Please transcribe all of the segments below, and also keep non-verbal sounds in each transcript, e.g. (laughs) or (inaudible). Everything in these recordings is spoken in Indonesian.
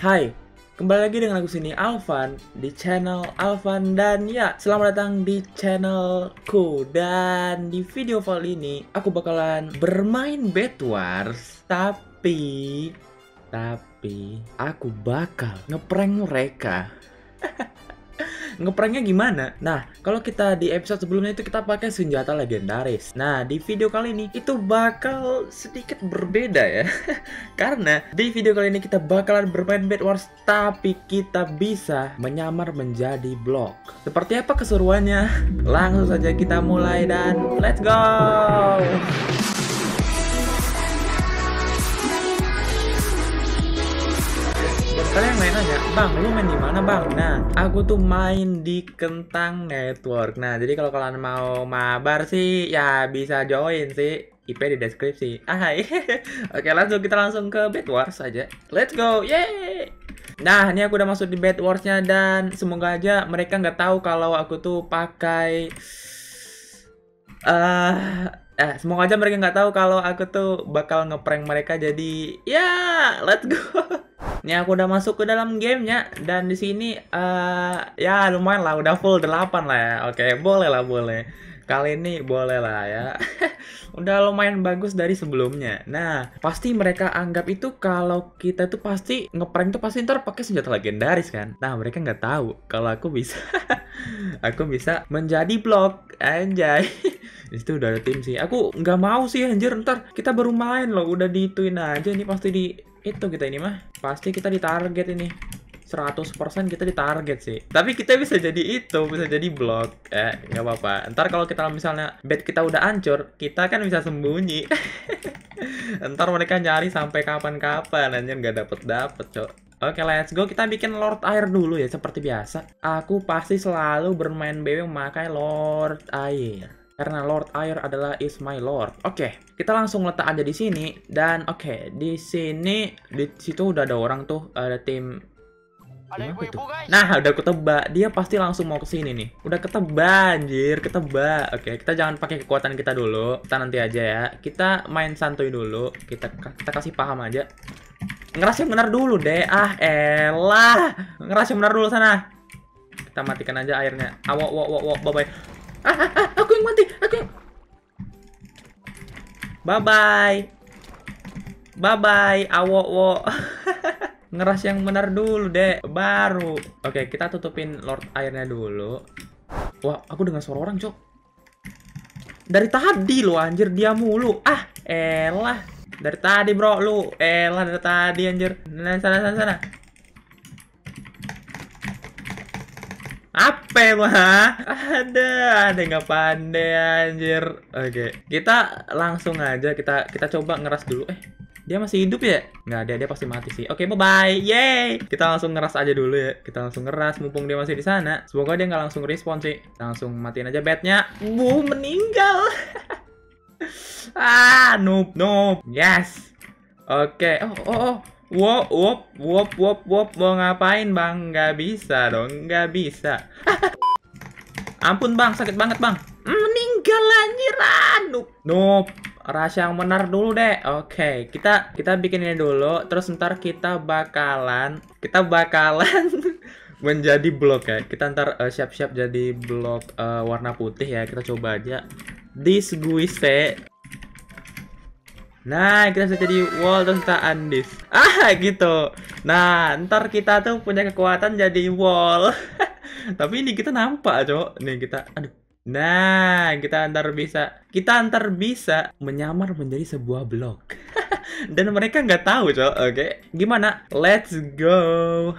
Hai, kembali lagi dengan aku sini Alvan di channel Alvan dan ya selamat datang di channelku dan di video kali ini aku bakalan bermain Bed tapi tapi aku bakal ngeprank mereka (laughs) ngepranknya gimana? Nah, kalau kita di episode sebelumnya itu kita pakai senjata legendaris. Nah, di video kali ini itu bakal sedikit berbeda ya. (laughs) Karena di video kali ini kita bakalan bermain Bed Wars tapi kita bisa menyamar menjadi blok. Seperti apa keseruannya? Langsung saja kita mulai dan let's go! kalian main aja bang lu main di mana bang nah aku tuh main di kentang network nah jadi kalau kalian mau mabar sih ya bisa join sih IP di deskripsi ah hai (laughs) oke langsung kita langsung ke bed wars aja let's go yeay Nah, ini aku udah masuk di Bed wars dan semoga aja mereka nggak tahu kalau aku tuh pakai eh uh, eh semoga aja mereka nggak tahu kalau aku tuh bakal ngeprank mereka jadi ya yeah, let's go (laughs) ini aku udah masuk ke dalam gamenya dan di sini uh, ya lumayan lah udah full 8 lah ya oke boleh lah boleh kali ini boleh lah ya (laughs) udah lumayan bagus dari sebelumnya nah pasti mereka anggap itu kalau kita tuh pasti ngeprank tuh pasti ntar pakai senjata legendaris kan nah mereka nggak tahu kalau aku bisa (laughs) aku bisa menjadi blok anjay di situ udah ada tim sih aku nggak mau sih anjir ntar kita baru main loh udah dituin aja ini pasti di itu kita ini mah pasti kita ditarget ini 100% kita ditarget sih. Tapi kita bisa jadi itu, bisa jadi blok. Eh, nggak apa-apa. Ntar kalau kita misalnya bed kita udah hancur, kita kan bisa sembunyi. (laughs) Ntar mereka nyari sampai kapan-kapan, anjir nggak dapet dapet, cok. Oke, okay, let's go. Kita bikin Lord Air dulu ya, seperti biasa. Aku pasti selalu bermain BW memakai Lord Air karena Lord Air adalah is my lord. Oke, okay, kita langsung letak aja di sini dan oke, okay, di sini di situ udah ada orang tuh, ada tim ada ibu Nah, udah ketebak. Dia pasti langsung mau ke sini nih. Udah ketebak, anjir, ketebak. Oke, kita jangan pakai kekuatan kita dulu. Kita nanti aja ya. Kita main santuy dulu. Kita kita kasih paham aja. Ngerasa benar dulu deh. Ah, elah. Ngerasa benar dulu sana. Kita matikan aja airnya. Awo, ah, wo, wo, wo, bye bye. Ah, ah, yang mati. Aku. Bye bye. Bye bye. Awo wo. (laughs) Ngeras yang benar dulu, deh Baru. Oke, kita tutupin Lord airnya dulu. Wah, aku dengar suara orang, Cok. Dari tadi lo anjir dia mulu. Ah, elah. Dari tadi, Bro, lu. Elah dari tadi anjir. Nah, sana sana sana. apa mah ada ada nggak pandai anjir oke kita langsung aja kita kita coba ngeras dulu eh dia masih hidup ya? Nggak ada, dia pasti mati sih. Oke, bye-bye. Yeay! Kita langsung ngeras aja dulu ya. Kita langsung ngeras, mumpung dia masih di sana. Semoga dia nggak langsung respon sih. Kita langsung matiin aja bednya. uh, meninggal. (laughs) ah, noob, noob. Yes. Oke. Okay. Oh, oh, oh. Wop, wop, wop, wop, wop, mau ngapain bang? Gak bisa dong, gak bisa. (laughs) Ampun bang, sakit banget bang. Meninggal anjir, aduh. Nope, rahasia yang benar dulu deh. Oke, okay, kita kita bikin ini dulu. Terus ntar kita bakalan, kita bakalan (laughs) menjadi blok ya. Kita ntar eh, siap-siap uh, jadi blok uh, warna putih ya. Kita coba aja. This guise Nah, kita bisa jadi wall terus kita undis. Ah, gitu. Nah, ntar kita tuh punya kekuatan jadi wall. (laughs) Tapi ini kita nampak, cok. Nih kita, aduh. Nah, kita ntar bisa, kita ntar bisa menyamar menjadi sebuah blok. (laughs) Dan mereka nggak tahu, cok. Oke, okay. gimana? Let's go.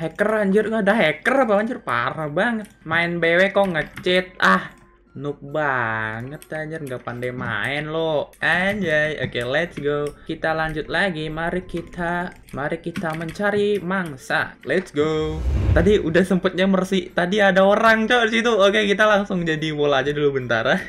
Hacker anjir, nggak ada hacker apa anjir parah banget. Main BW kok nge-cheat. Ah, Noob banget anjir nggak pandai main lo. Anjay. Oke, okay, let's go. Kita lanjut lagi. Mari kita mari kita mencari mangsa. Let's go. Tadi udah sempetnya mersi. Tadi ada orang cowok situ. Oke, okay, kita langsung jadi bola aja dulu bentar. (laughs)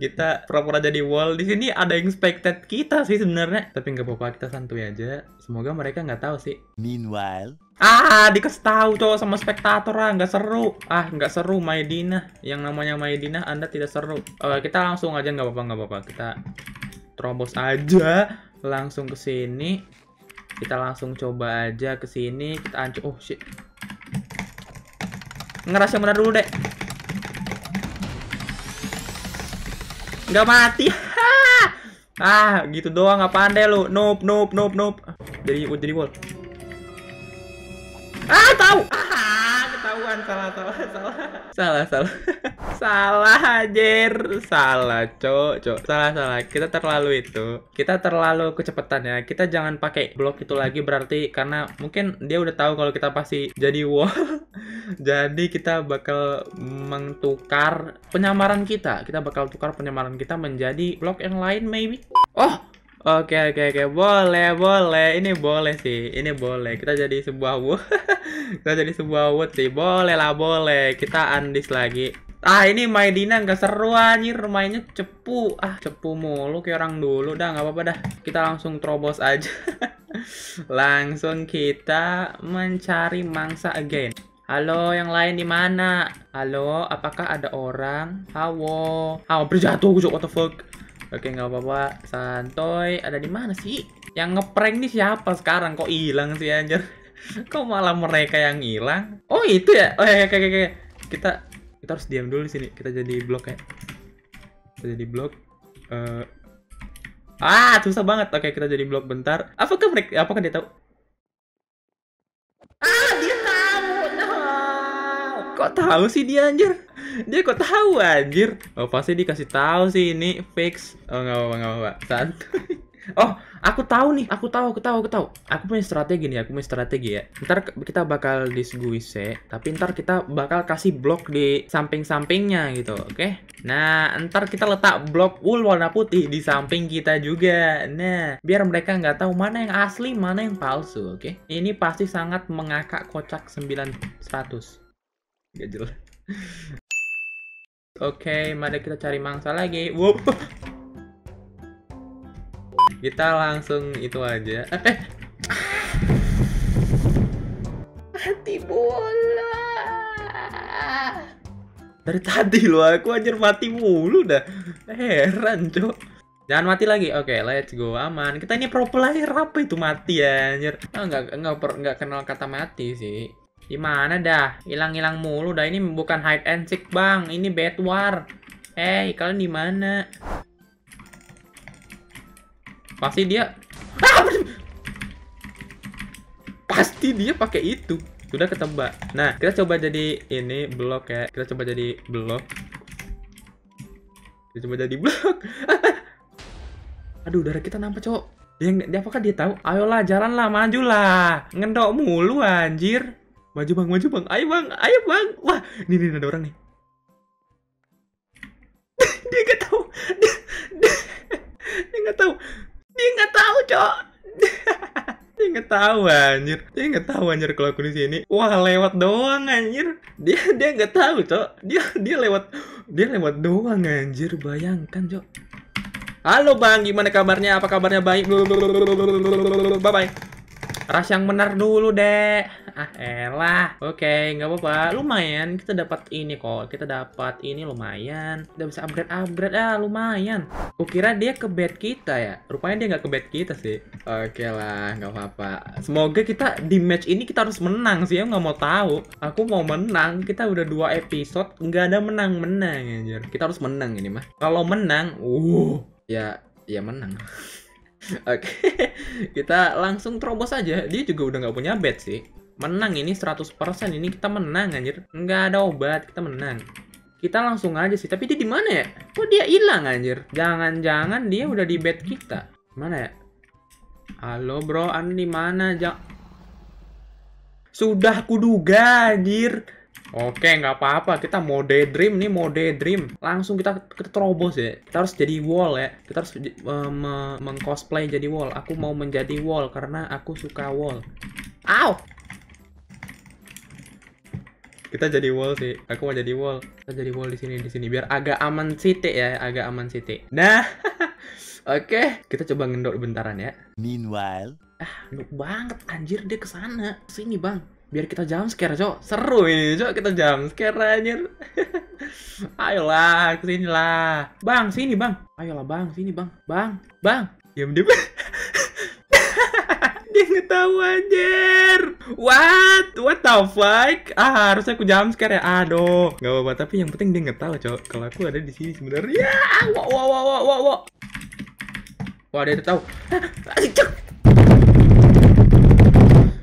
kita pura-pura jadi wall di sini ada yang kita sih sebenarnya tapi nggak apa-apa kita santuy aja semoga mereka nggak tahu sih meanwhile Ah, dikasih tahu cowok sama spektator ah, nggak seru. Ah, nggak seru Maidina. Yang namanya Maidina Anda tidak seru. Uh, kita langsung aja nggak apa-apa, nggak apa-apa. Kita terobos aja langsung ke sini. Kita langsung coba aja ke sini. Kita ancur Oh shit. Ngerasa benar dulu, Dek. Nggak mati. (laughs) ah, gitu doang nggak deh lu. Nope, nope, nope, nope. Jadi jadi wall. Ah, tahu jangan salah salah salah salah salah (laughs) salah anjir salah cok cok salah salah kita terlalu itu kita terlalu kecepatan ya kita jangan pakai blok itu lagi berarti karena mungkin dia udah tahu kalau kita pasti jadi wall (laughs) jadi kita bakal mengtukar penyamaran kita kita bakal tukar penyamaran kita menjadi blok yang lain maybe oh Oke oke oke boleh boleh ini boleh sih ini boleh kita jadi sebuah wood (laughs) kita jadi sebuah wood sih boleh lah boleh kita andis lagi ah ini Maidina nggak seru anjir mainnya cepu ah cepu mulu kayak orang dulu dah nggak apa-apa dah kita langsung terobos aja (laughs) langsung kita mencari mangsa again Halo, yang lain di mana? Halo, apakah ada orang? Halo. halo berjatuh, what the fuck? Oke, nggak apa-apa. Santoy. Ada di mana sih? Yang ngeprank nih siapa sekarang? Kok hilang sih anjir? (laughs) Kok malah mereka yang hilang? Oh, itu ya. Oh, ya, ya, oke, oke, oke. Kita kita harus diam dulu di sini. Kita jadi blok ya. Kita jadi blok. Uh, Ah, susah banget. Oke, kita jadi blok bentar. Apakah mereka apakah dia tahu? Ah, dia tahu. No. Kok tahu sih dia anjir? dia kok tahu anjir oh pasti dikasih tahu sih ini fix oh nggak apa nggak apa santuy (laughs) oh aku tahu nih aku tahu aku tahu aku tahu aku punya strategi nih aku punya strategi ya ntar kita bakal disguise tapi ntar kita bakal kasih blok di samping-sampingnya gitu oke okay? nah ntar kita letak blok wool warna putih di samping kita juga nah biar mereka nggak tahu mana yang asli mana yang palsu oke okay? ini pasti sangat mengakak kocak 900 gak jelas Oke, okay, mari kita cari mangsa lagi. Wup. Kita langsung itu aja. Eh, eh. Mati Hati bola. Dari tadi lo aku anjir mati mulu dah. Heran, Cok. Jangan mati lagi. Oke, okay, let's go. Aman. Kita ini pro player apa itu mati ya, anjir. oh, ah, enggak enggak enggak kenal kata mati sih. Gimana dah? Hilang-hilang mulu dah. Ini bukan hide and seek, Bang. Ini bed war. Eh, hey, kalian di mana? Pasti dia ah, Pasti dia pakai itu. Sudah ketebak. Nah, kita coba jadi ini blok ya. Kita coba jadi blok. Kita coba jadi blok. (laughs) Aduh, darah kita nampak, cok. Dia, dia apakah dia tahu? Ayolah, jalanlah, majulah. Ngendok mulu anjir. Maju bang, maju bang. Ayo bang, ayo bang. Wah, ini nih ada orang nih. (laughs) dia nggak tahu. Dia, nggak tahu. Dia nggak tahu, cok. (laughs) dia nggak tahu anjir. Dia nggak tahu anjir kalau aku di sini. Wah, lewat doang anjir. Dia dia nggak tahu, cok. Dia dia lewat dia lewat doang anjir. Bayangkan, cok. Halo bang, gimana kabarnya? Apa kabarnya baik? Bye bye. Ras yang benar dulu deh. Ah, elah. Oke, okay, nggak apa-apa. Lumayan, kita dapat ini kok. Kita dapat ini lumayan. Udah bisa upgrade-upgrade. Ah, lumayan. Kukira dia ke bed kita ya. Rupanya dia nggak ke bed kita sih. Oke okay lah, nggak apa-apa. Semoga kita di match ini kita harus menang sih. Ya, nggak mau tahu. Aku mau menang. Kita udah dua episode. Nggak ada menang-menang, anjir. Kita harus menang ini mah. Kalau menang, uh, ya, ya menang. Oke, (laughs) kita langsung terobos aja. Dia juga udah nggak punya bed sih. Menang ini 100% ini kita menang anjir. Nggak ada obat, kita menang. Kita langsung aja sih, tapi dia di mana ya? Kok dia hilang anjir? Jangan-jangan dia udah di bed kita. Mana ya? Halo bro, Andi di mana? Jang... Sudah kuduga anjir. Oke, nggak apa-apa. Kita mode dream nih, mode dream. Langsung kita, kita terobos ya. Kita harus jadi wall ya. Kita harus um, mengcosplay jadi wall. Aku mau menjadi wall karena aku suka wall. Ow! Kita jadi wall sih. Aku mau jadi wall. Kita jadi wall di sini di sini biar agak aman city ya, agak aman city. Nah. (laughs) Oke, okay. kita coba ngendok bentaran ya. Meanwhile, ah, nuk banget anjir dia ke sana. Sini, Bang biar kita jam scare cok seru ini cok kita jam scare anjir (laughs) ayolah kesini lah bang sini bang ayolah bang sini bang bang bang diam diam (laughs) dia ngetawa anjir what what the fuck ah harusnya aku jam scare ya aduh nggak apa-apa tapi yang penting dia tahu cok kalau aku ada di sini sebenarnya ya, wah wah wah wah wah wah wah dia tahu (laughs)